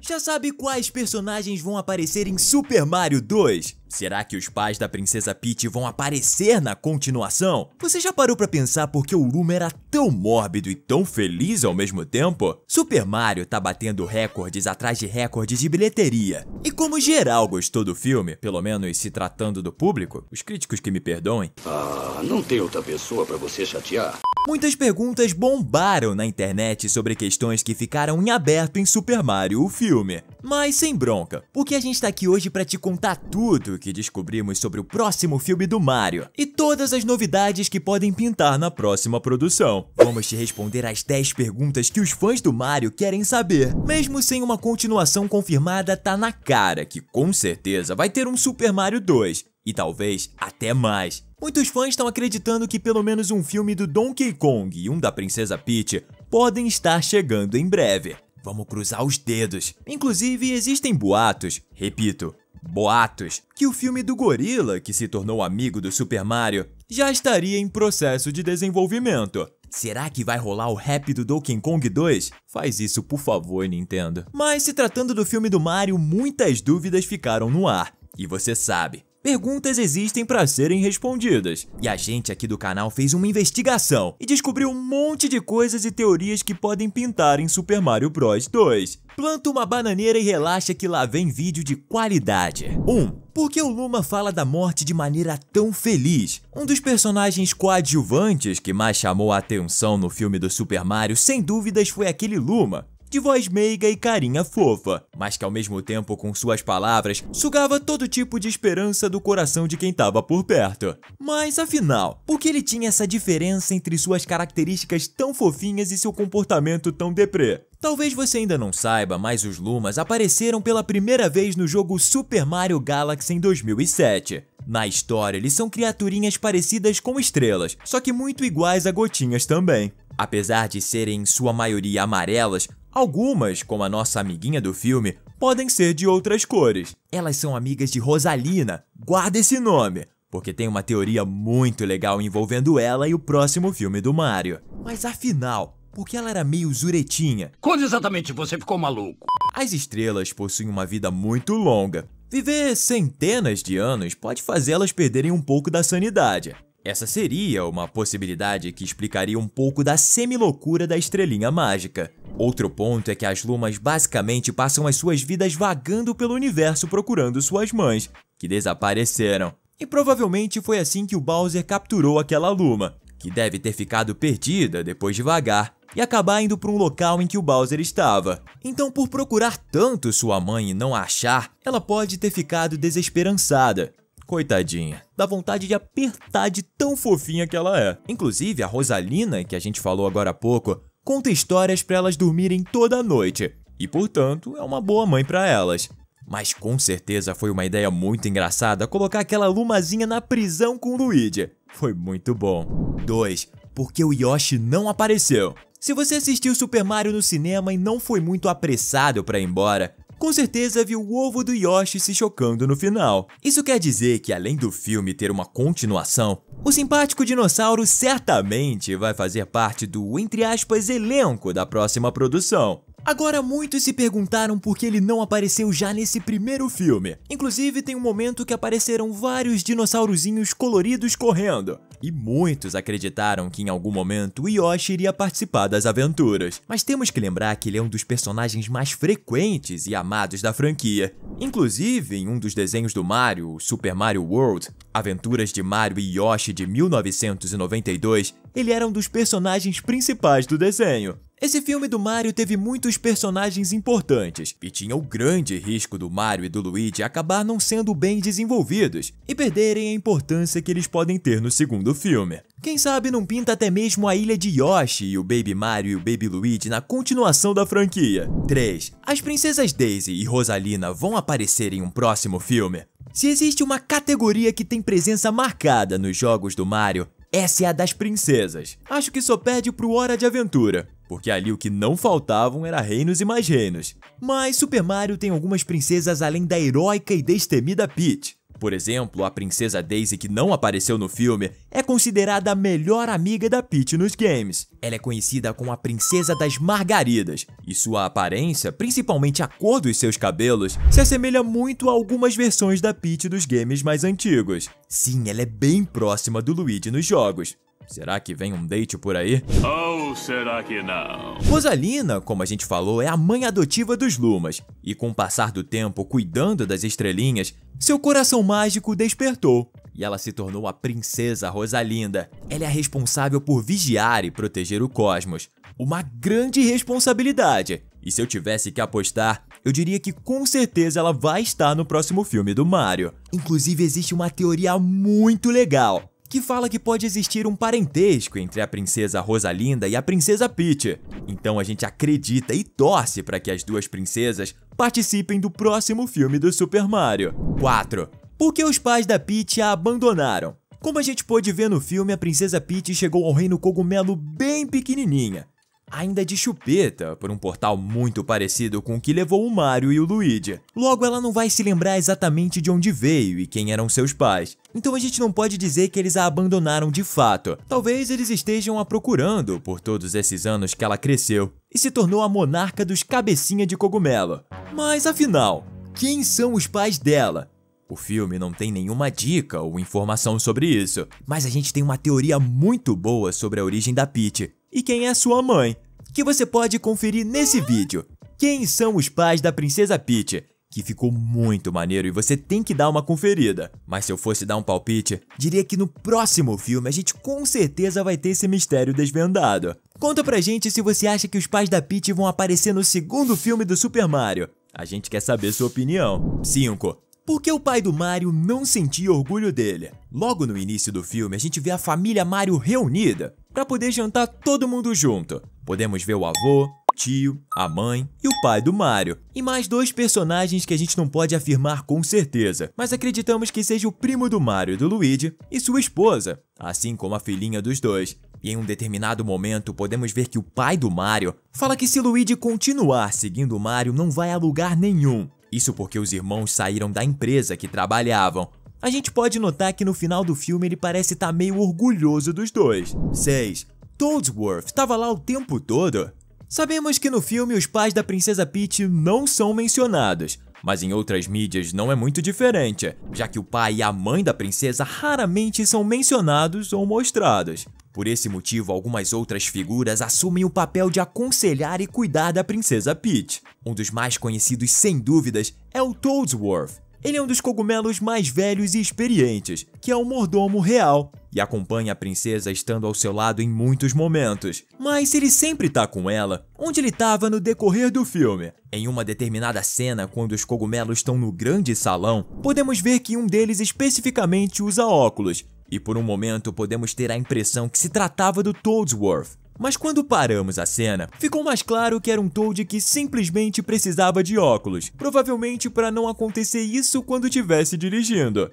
Já sabe quais personagens vão aparecer em Super Mario 2? Será que os pais da Princesa Peach vão aparecer na continuação? Você já parou para pensar por que o Luma era tão mórbido e tão feliz ao mesmo tempo? Super Mario tá batendo recordes atrás de recordes de bilheteria. E como geral gostou do filme, pelo menos se tratando do público, os críticos que me perdoem... Ah, não tem outra pessoa para você chatear. Muitas perguntas bombaram na internet sobre questões que ficaram em aberto em Super Mario, o filme. Mas sem bronca, porque a gente está aqui hoje para te contar tudo o que descobrimos sobre o próximo filme do Mario e todas as novidades que podem pintar na próxima produção. Vamos te responder as 10 perguntas que os fãs do Mario querem saber. Mesmo sem uma continuação confirmada, tá na cara que com certeza vai ter um Super Mario 2 e talvez até mais. Muitos fãs estão acreditando que pelo menos um filme do Donkey Kong e um da Princesa Peach podem estar chegando em breve. Vamos cruzar os dedos. Inclusive, existem boatos, repito, boatos, que o filme do gorila, que se tornou amigo do Super Mario, já estaria em processo de desenvolvimento. Será que vai rolar o rap do Donkey Kong 2? Faz isso, por favor, Nintendo. Mas se tratando do filme do Mario, muitas dúvidas ficaram no ar. E você sabe, perguntas existem para serem respondidas. E a gente aqui do canal fez uma investigação e descobriu um monte de coisas e teorias que podem pintar em Super Mario Bros 2. Planta uma bananeira e relaxa que lá vem vídeo de qualidade. 1. Um, por que o Luma fala da morte de maneira tão feliz? Um dos personagens coadjuvantes que mais chamou a atenção no filme do Super Mario, sem dúvidas, foi aquele Luma, de voz meiga e carinha fofa, mas que ao mesmo tempo com suas palavras sugava todo tipo de esperança do coração de quem estava por perto. Mas afinal, por que ele tinha essa diferença entre suas características tão fofinhas e seu comportamento tão deprê? Talvez você ainda não saiba, mas os Lumas apareceram pela primeira vez no jogo Super Mario Galaxy em 2007. Na história, eles são criaturinhas parecidas com estrelas, só que muito iguais a gotinhas também. Apesar de serem em sua maioria amarelas, Algumas, como a nossa amiguinha do filme, podem ser de outras cores. Elas são amigas de Rosalina, guarda esse nome, porque tem uma teoria muito legal envolvendo ela e o próximo filme do Mario. Mas afinal, porque ela era meio zuretinha. Quando exatamente você ficou maluco? As estrelas possuem uma vida muito longa. Viver centenas de anos pode fazê-las perderem um pouco da sanidade. Essa seria uma possibilidade que explicaria um pouco da semi-loucura da estrelinha mágica. Outro ponto é que as Lumas basicamente passam as suas vidas vagando pelo universo procurando suas mães, que desapareceram. E provavelmente foi assim que o Bowser capturou aquela Luma, que deve ter ficado perdida depois de vagar e acabar indo para um local em que o Bowser estava. Então, por procurar tanto sua mãe e não a achar, ela pode ter ficado desesperançada. Coitadinha, dá vontade de apertar de tão fofinha que ela é. Inclusive, a Rosalina, que a gente falou agora há pouco, conta histórias para elas dormirem toda a noite e, portanto, é uma boa mãe para elas. Mas com certeza foi uma ideia muito engraçada colocar aquela Lumazinha na prisão com o Luigi. Foi muito bom. 2. Porque o Yoshi não apareceu. Se você assistiu Super Mario no cinema e não foi muito apressado para ir embora, com certeza viu o ovo do Yoshi se chocando no final. Isso quer dizer que além do filme ter uma continuação, o simpático dinossauro certamente vai fazer parte do, entre aspas, elenco da próxima produção. Agora muitos se perguntaram por que ele não apareceu já nesse primeiro filme. Inclusive tem um momento que apareceram vários dinossaurozinhos coloridos correndo. E muitos acreditaram que em algum momento Yoshi iria participar das aventuras. Mas temos que lembrar que ele é um dos personagens mais frequentes e amados da franquia. Inclusive, em um dos desenhos do Mario, Super Mario World, Aventuras de Mario e Yoshi de 1992, ele era um dos personagens principais do desenho. Esse filme do Mario teve muitos personagens importantes, e tinha o grande risco do Mario e do Luigi acabar não sendo bem desenvolvidos e perderem a importância que eles podem ter no segundo filme. Quem sabe não pinta até mesmo a ilha de Yoshi e o Baby Mario e o Baby Luigi na continuação da franquia. 3. As princesas Daisy e Rosalina vão aparecer em um próximo filme? Se existe uma categoria que tem presença marcada nos jogos do Mario, essa é a das princesas. Acho que só perde pro Hora de Aventura porque ali o que não faltavam era reinos e mais reinos. Mas Super Mario tem algumas princesas além da heróica e destemida Peach. Por exemplo, a princesa Daisy, que não apareceu no filme, é considerada a melhor amiga da Peach nos games. Ela é conhecida como a Princesa das Margaridas, e sua aparência, principalmente a cor dos seus cabelos, se assemelha muito a algumas versões da Peach dos games mais antigos. Sim, ela é bem próxima do Luigi nos jogos. Será que vem um date por aí? Ou oh, será que não? Rosalina, como a gente falou, é a mãe adotiva dos Lumas, e com o passar do tempo cuidando das estrelinhas, seu coração mágico despertou e ela se tornou a princesa Rosalinda. Ela é responsável por vigiar e proteger o cosmos. Uma grande responsabilidade. E se eu tivesse que apostar, eu diria que com certeza ela vai estar no próximo filme do Mario. Inclusive existe uma teoria muito legal que fala que pode existir um parentesco entre a princesa Rosalinda e a princesa Peach. Então a gente acredita e torce para que as duas princesas participem do próximo filme do Super Mario. 4. Por que os pais da Peach a abandonaram? Como a gente pôde ver no filme, a princesa Peach chegou ao reino cogumelo bem pequenininha ainda é de chupeta, por um portal muito parecido com o que levou o Mario e o Luigi. Logo, ela não vai se lembrar exatamente de onde veio e quem eram seus pais. Então a gente não pode dizer que eles a abandonaram de fato. Talvez eles estejam a procurando por todos esses anos que ela cresceu e se tornou a monarca dos cabecinha de cogumelo. Mas afinal, quem são os pais dela? O filme não tem nenhuma dica ou informação sobre isso, mas a gente tem uma teoria muito boa sobre a origem da Peach, e quem é sua mãe, que você pode conferir nesse vídeo. Quem são os pais da Princesa Peach? Que ficou muito maneiro e você tem que dar uma conferida. Mas se eu fosse dar um palpite, diria que no próximo filme a gente com certeza vai ter esse mistério desvendado. Conta pra gente se você acha que os pais da Peach vão aparecer no segundo filme do Super Mario. A gente quer saber sua opinião. 5. Por que o pai do Mario não sentia orgulho dele? Logo no início do filme, a gente vê a família Mario reunida para poder jantar todo mundo junto. Podemos ver o avô, tio, a mãe e o pai do Mario. E mais dois personagens que a gente não pode afirmar com certeza, mas acreditamos que seja o primo do Mario e do Luigi e sua esposa, assim como a filhinha dos dois. E em um determinado momento, podemos ver que o pai do Mario fala que se Luigi continuar seguindo o Mario, não vai a lugar nenhum. Isso porque os irmãos saíram da empresa que trabalhavam, a gente pode notar que no final do filme ele parece estar tá meio orgulhoso dos dois. 6. Toadsworth estava lá o tempo todo? Sabemos que no filme os pais da Princesa Peach não são mencionados, mas em outras mídias não é muito diferente, já que o pai e a mãe da princesa raramente são mencionados ou mostrados. Por esse motivo, algumas outras figuras assumem o papel de aconselhar e cuidar da princesa Peach. Um dos mais conhecidos, sem dúvidas, é o Toadsworth, ele é um dos cogumelos mais velhos e experientes, que é o mordomo real, e acompanha a princesa estando ao seu lado em muitos momentos. Mas ele sempre tá com ela, onde ele estava no decorrer do filme. Em uma determinada cena, quando os cogumelos estão no grande salão, podemos ver que um deles especificamente usa óculos, e por um momento podemos ter a impressão que se tratava do Toadsworth, mas quando paramos a cena, ficou mais claro que era um Toad que simplesmente precisava de óculos, provavelmente para não acontecer isso quando estivesse dirigindo.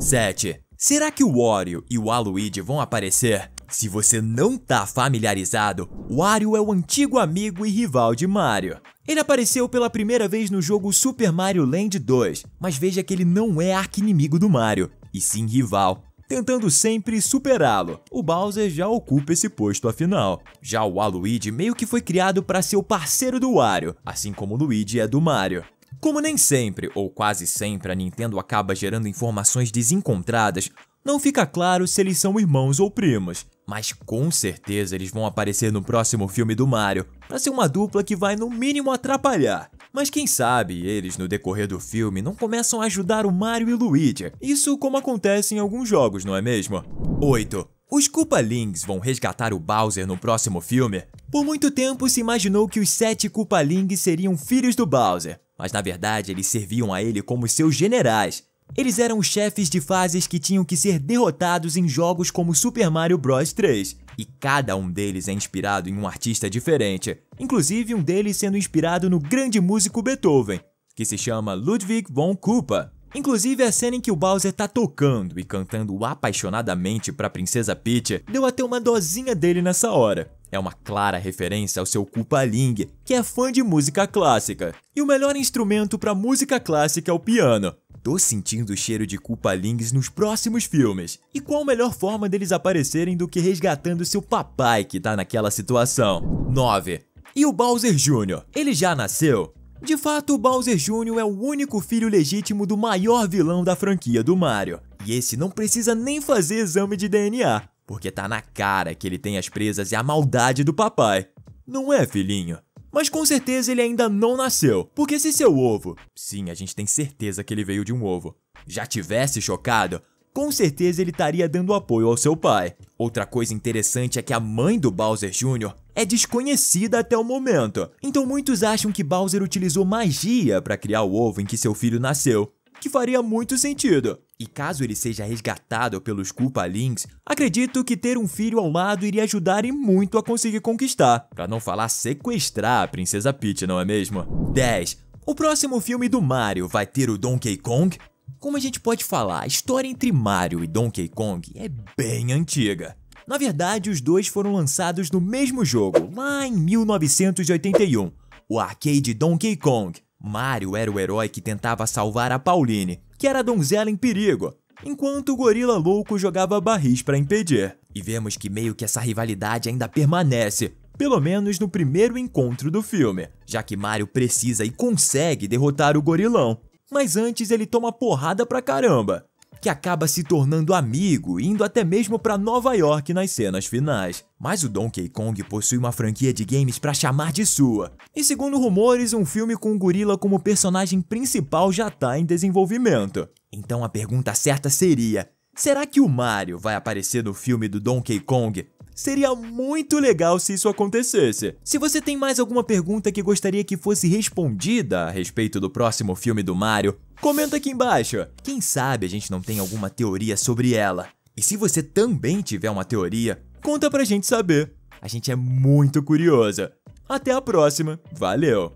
7. Será que o Wario e o Aluigi vão aparecer? Se você não tá familiarizado, Wario é o antigo amigo e rival de Mario. Ele apareceu pela primeira vez no jogo Super Mario Land 2, mas veja que ele não é arqui-inimigo do Mario, e sim rival tentando sempre superá-lo. O Bowser já ocupa esse posto afinal. Já o Waluigi meio que foi criado para ser o parceiro do Wario, assim como o Luigi é do Mario. Como nem sempre, ou quase sempre, a Nintendo acaba gerando informações desencontradas, não fica claro se eles são irmãos ou primos mas com certeza eles vão aparecer no próximo filme do Mario, para ser uma dupla que vai no mínimo atrapalhar. Mas quem sabe eles no decorrer do filme não começam a ajudar o Mario e Luigi, isso como acontece em alguns jogos, não é mesmo? 8. Os Koopalings vão resgatar o Bowser no próximo filme? Por muito tempo se imaginou que os sete Koopalings seriam filhos do Bowser, mas na verdade eles serviam a ele como seus generais, eles eram os chefes de fases que tinham que ser derrotados em jogos como Super Mario Bros 3, e cada um deles é inspirado em um artista diferente, inclusive um deles sendo inspirado no grande músico Beethoven, que se chama Ludwig von Koopa. Inclusive, a cena em que o Bowser tá tocando e cantando apaixonadamente pra Princesa Peach deu até uma dozinha dele nessa hora. É uma clara referência ao seu Koopa Ling, que é fã de música clássica. E o melhor instrumento para música clássica é o piano, Tô sentindo o cheiro de culpa, lings, nos próximos filmes. E qual melhor forma deles aparecerem do que resgatando seu papai que tá naquela situação? 9. E o Bowser Jr., ele já nasceu? De fato, o Bowser Jr. é o único filho legítimo do maior vilão da franquia do Mario. E esse não precisa nem fazer exame de DNA, porque tá na cara que ele tem as presas e a maldade do papai. Não é, filhinho? mas com certeza ele ainda não nasceu, porque se seu ovo, sim, a gente tem certeza que ele veio de um ovo, já tivesse chocado, com certeza ele estaria dando apoio ao seu pai. Outra coisa interessante é que a mãe do Bowser Jr. é desconhecida até o momento, então muitos acham que Bowser utilizou magia para criar o ovo em que seu filho nasceu, que faria muito sentido. E caso ele seja resgatado pelos Links, acredito que ter um filho ao lado iria ajudar e muito a conseguir conquistar, para não falar sequestrar a Princesa Peach, não é mesmo? 10. O próximo filme do Mario vai ter o Donkey Kong? Como a gente pode falar, a história entre Mario e Donkey Kong é bem antiga. Na verdade, os dois foram lançados no mesmo jogo, lá em 1981, o arcade Donkey Kong, Mario era o herói que tentava salvar a Pauline, que era a donzela em perigo, enquanto o gorila louco jogava barris para impedir. E vemos que meio que essa rivalidade ainda permanece, pelo menos no primeiro encontro do filme, já que Mario precisa e consegue derrotar o gorilão. Mas antes ele toma porrada pra caramba, que acaba se tornando amigo, indo até mesmo para Nova York nas cenas finais. Mas o Donkey Kong possui uma franquia de games para chamar de sua. E segundo rumores, um filme com o gorila como personagem principal já está em desenvolvimento. Então a pergunta certa seria: será que o Mario vai aparecer no filme do Donkey Kong Seria muito legal se isso acontecesse. Se você tem mais alguma pergunta que gostaria que fosse respondida a respeito do próximo filme do Mario, comenta aqui embaixo. Quem sabe a gente não tem alguma teoria sobre ela. E se você também tiver uma teoria, conta pra gente saber. A gente é muito curiosa. Até a próxima, valeu!